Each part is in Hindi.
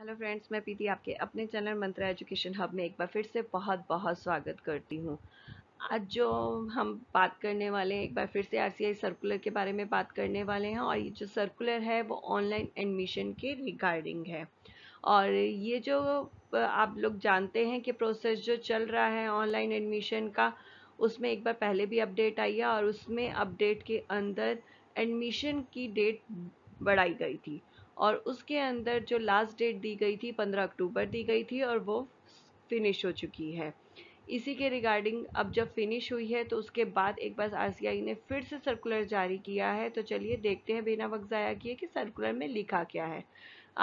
हेलो फ्रेंड्स मैं प्रीति आपके अपने चैनल मंत्रा एजुकेशन हब में एक बार फिर से बहुत बहुत स्वागत करती हूँ आज जो हम बात करने वाले हैं एक बार फिर से आरसीआई सर्कुलर के बारे में बात करने वाले हैं और ये जो सर्कुलर है वो ऑनलाइन एडमिशन के रिगार्डिंग है और ये जो आप लोग जानते हैं कि प्रोसेस जो चल रहा है ऑनलाइन एडमिशन का उसमें एक बार पहले भी अपडेट आई है और उसमें अपडेट के अंदर एडमिशन की डेट बढ़ाई गई थी और उसके अंदर जो लास्ट डेट दी गई थी पंद्रह अक्टूबर दी गई थी और वो फिनिश हो चुकी है इसी के रिगार्डिंग अब जब फिनिश हुई है तो उसके बाद एक बार आरसीआई ने फिर से सर्कुलर जारी किया है तो चलिए देखते हैं बिना वक्त ज़ाया किए कि सर्कुलर में लिखा क्या है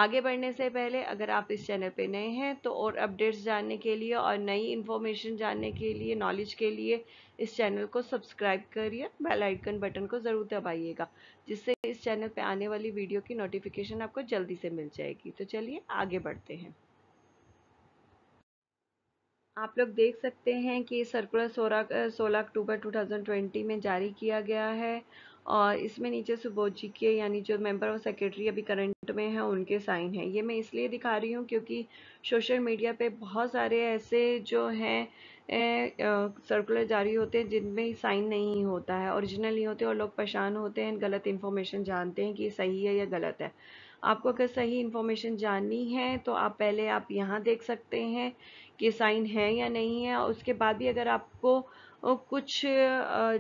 आगे बढ़ने से पहले अगर आप इस चैनल पे नए हैं तो और अपडेट्स जानने के लिए और नई इन्फॉर्मेशन जानने के लिए नॉलेज के लिए इस चैनल को सब्सक्राइब करिए बेल आइकन बटन को ज़रूर दबाइएगा जिससे इस चैनल पे आने वाली वीडियो की नोटिफिकेशन आपको जल्दी से मिल जाएगी तो चलिए आगे बढ़ते हैं आप लोग देख सकते हैं कि सर्कुलर सोलह सोलह अक्टूबर टू में जारी किया गया है और इसमें नीचे सुबोध जी के यानी जो मेंबर और सेक्रेटरी अभी करंट में हैं उनके साइन हैं ये मैं इसलिए दिखा रही हूँ क्योंकि सोशल मीडिया पे बहुत सारे ऐसे जो हैं सर्कुलर जारी होते हैं जिनमें साइन नहीं होता है ओरिजिनल नहीं होते और लोग परेशान होते हैं गलत इन्फॉर्मेशन जानते हैं कि सही है या गलत है आपको अगर सही इन्फॉर्मेशन जाननी है तो आप पहले आप यहाँ देख सकते हैं कि साइन है या नहीं है और उसके बाद भी अगर आपको कुछ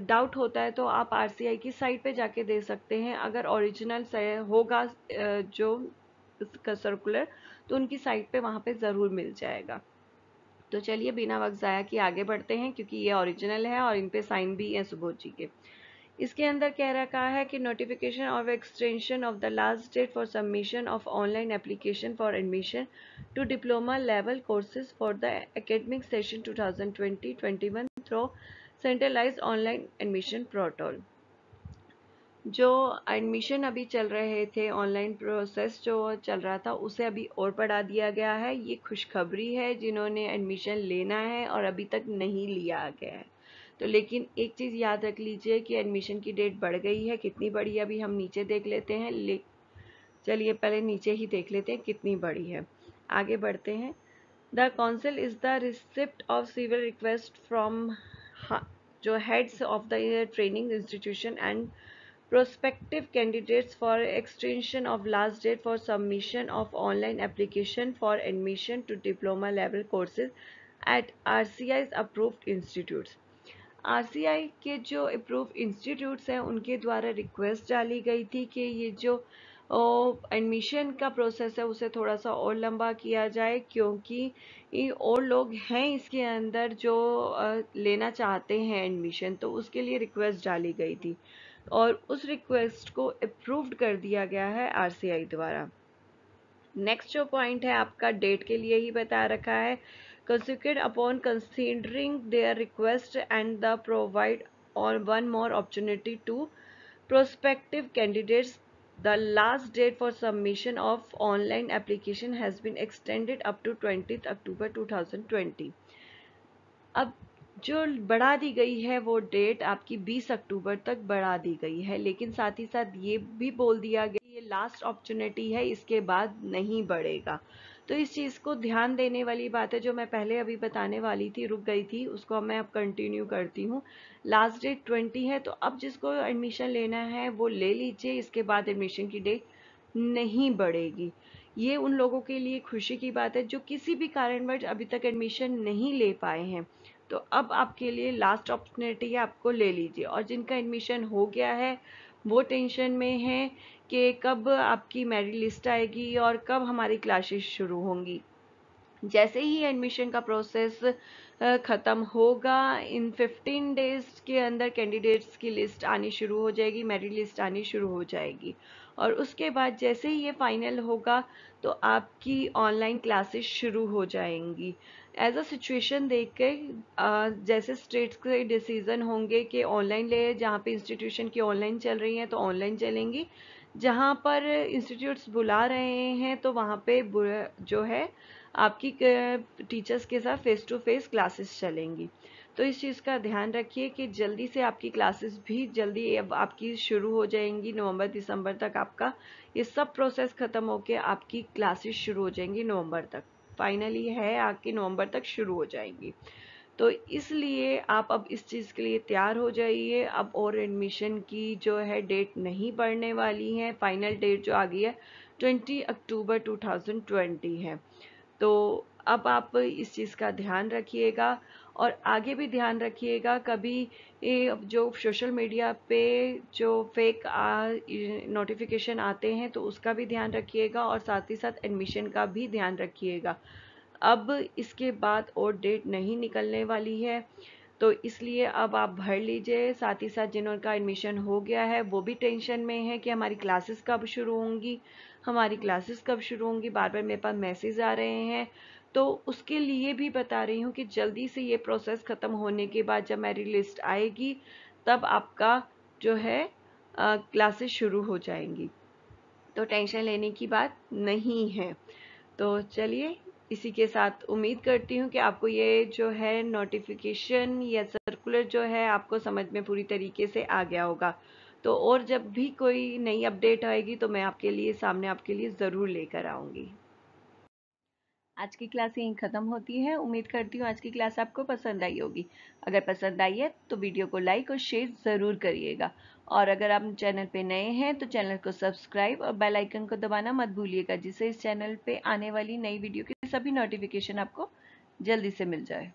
डाउट होता है तो आप आर की साइट पे जाके दे सकते हैं अगर ओरिजिनल होगा जो इसका सर्कुलर तो उनकी साइट पे वहाँ पे ज़रूर मिल जाएगा तो चलिए बिना वक्त ज़ाया कि आगे बढ़ते हैं क्योंकि ये ओरिजिनल है और इन पे साइन भी है सुबोध जी के इसके अंदर कह रखा है कि notification of extension of the last date for submission of online application for admission to diploma level courses for the academic session 2020-21 through centralise online admission portal जो एडमिशन अभी चल रहे थे ऑनलाइन प्रोसेस जो चल रहा था उसे अभी और बढ़ा दिया गया है ये खुशखबरी है जिन्होंने एडमिशन लेना है और अभी तक नहीं लिया गया है तो लेकिन एक चीज़ याद रख लीजिए कि एडमिशन की डेट बढ़ गई है कितनी बड़ी है अभी हम नीचे देख लेते हैं ले चलिए पहले नीचे ही देख लेते हैं कितनी बड़ी है आगे बढ़ते हैं the council is the receipt of civil request from जो heads of the training institution and prospective candidates for extension of last date for submission of online application for admission to diploma level courses at R C I approved institute R C I के जो अप्रूव इंस्टीट्यूट्स हैं उनके द्वारा रिक्वेस्ट डाली गई थी कि ये जो एडमिशन का प्रोसेस है उसे थोड़ा सा और लंबा किया जाए क्योंकि और लोग हैं इसके अंदर जो लेना चाहते हैं एडमिशन तो उसके लिए रिक्वेस्ट डाली गई थी और उस रिक्वेस्ट को अप्रूव्ड कर दिया गया है आरसीआई द्वारा नेक्स्ट जो पॉइंट है आपका डेट के लिए ही बता रखा है consequent upon considering their request and the provide और one more opportunity to prospective candidates The last date for submission of online application has been extended up to 20th October 2020. अब जो बढ़ा दी गई है वो डेट आपकी 20 अक्टूबर तक बढ़ा दी गई है लेकिन साथ ही साथ ये भी बोल दिया लास्ट अपॉर्चुनिटी है इसके बाद नहीं बढ़ेगा तो इस चीज़ को ध्यान देने वाली बात है जो मैं पहले अभी बताने वाली थी रुक गई थी उसको अब मैं अब कंटिन्यू करती हूँ लास्ट डेट ट्वेंटी है तो अब जिसको एडमिशन लेना है वो ले लीजिए इसके बाद एडमिशन की डेट नहीं बढ़ेगी ये उन लोगों के लिए खुशी की बात है जो किसी भी कारणवश अभी तक एडमिशन नहीं ले पाए हैं तो अब आपके लिए लास्ट अपॉर्चुनिटी है आपको ले लीजिए और जिनका एडमिशन हो गया है वो टेंशन में है कि कब आपकी मेरिट लिस्ट आएगी और कब हमारी क्लासेस शुरू होंगी जैसे ही एडमिशन का प्रोसेस ख़त्म होगा इन 15 डेज के अंदर कैंडिडेट्स की लिस्ट आनी शुरू हो जाएगी मेरिट लिस्ट आनी शुरू हो जाएगी और उसके बाद जैसे ही ये फाइनल होगा तो आपकी ऑनलाइन क्लासेस शुरू हो जाएंगी एज अ सिचुएशन देख के जैसे स्टेट्स के डिसीज़न होंगे कि ऑनलाइन ले जहाँ पे इंस्टीट्यूशन की ऑनलाइन चल रही है तो ऑनलाइन चलेंगी जहाँ पर इंस्टीट्यूट्स बुला रहे हैं तो वहाँ पे जो है आपकी टीचर्स के साथ फेस टू फेस क्लासेस चलेंगी तो इस चीज़ का ध्यान रखिए कि जल्दी से आपकी क्लासेस भी जल्दी अब आपकी शुरू हो जाएंगी नवंबर दिसंबर तक आपका ये सब प्रोसेस ख़त्म होकर आपकी क्लासेस शुरू हो जाएंगी नवंबर तक फाइनली है आपकी नवंबर तक शुरू हो जाएंगी तो इसलिए आप अब इस चीज़ के लिए तैयार हो जाइए अब और एडमिशन की जो है डेट नहीं बढ़ने वाली है फाइनल डेट जो आ गई है twenty October two thousand twenty है तो अब आप इस चीज़ का ध्यान रखिएगा और आगे भी ध्यान रखिएगा कभी जो सोशल मीडिया पे जो फेक नोटिफिकेशन आते हैं तो उसका भी ध्यान रखिएगा और साथ ही साथ एडमिशन का भी ध्यान रखिएगा अब इसके बाद और डेट नहीं निकलने वाली है तो इसलिए अब आप भर लीजिए साथ ही साथ जिनका एडमिशन हो गया है वो भी टेंशन में है कि हमारी क्लासेस कब शुरू होंगी हमारी क्लासेस कब शुरू होंगी बार बार मेरे पास मैसेज आ रहे हैं तो उसके लिए भी बता रही हूँ कि जल्दी से ये प्रोसेस ख़त्म होने के बाद जब मेरी लिस्ट आएगी तब आपका जो है क्लासेस शुरू हो जाएंगी तो टेंशन लेने की बात नहीं है तो चलिए इसी के साथ उम्मीद करती हूँ कि आपको ये जो है नोटिफिकेशन या सर्कुलर जो है आपको समझ में पूरी तरीके से आ गया होगा तो और जब भी कोई नई अपडेट आएगी तो मैं आपके लिए सामने आपके लिए ज़रूर लेकर आऊँगी आज की क्लास यहीं ख़त्म होती है उम्मीद करती हूँ आज की क्लास आपको पसंद आई होगी अगर पसंद आई है तो वीडियो को लाइक और शेयर ज़रूर करिएगा और अगर आप चैनल पे नए हैं तो चैनल को सब्सक्राइब और बेल आइकन को दबाना मत भूलिएगा जिससे इस चैनल पे आने वाली नई वीडियो की सभी नोटिफिकेशन आपको जल्दी से मिल जाए